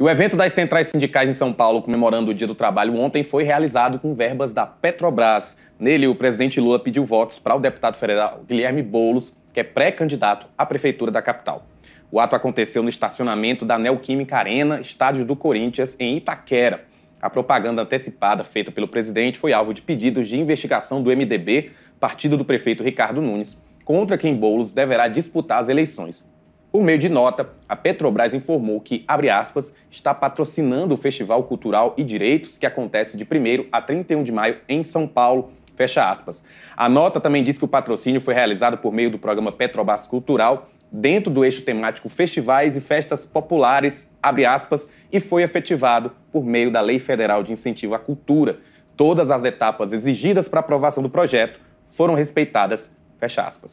E o evento das centrais sindicais em São Paulo, comemorando o Dia do Trabalho ontem, foi realizado com verbas da Petrobras. Nele, o presidente Lula pediu votos para o deputado federal Guilherme Boulos, que é pré-candidato à prefeitura da capital. O ato aconteceu no estacionamento da Neoquímica Arena, estádio do Corinthians, em Itaquera. A propaganda antecipada feita pelo presidente foi alvo de pedidos de investigação do MDB, partido do prefeito Ricardo Nunes, contra quem Boulos deverá disputar as eleições. Por meio de nota, a Petrobras informou que, abre aspas, está patrocinando o Festival Cultural e Direitos, que acontece de 1 a 31 de maio em São Paulo, fecha aspas. A nota também diz que o patrocínio foi realizado por meio do programa Petrobras Cultural, dentro do eixo temático Festivais e Festas Populares, abre aspas, e foi efetivado por meio da Lei Federal de Incentivo à Cultura. Todas as etapas exigidas para aprovação do projeto foram respeitadas, fecha aspas.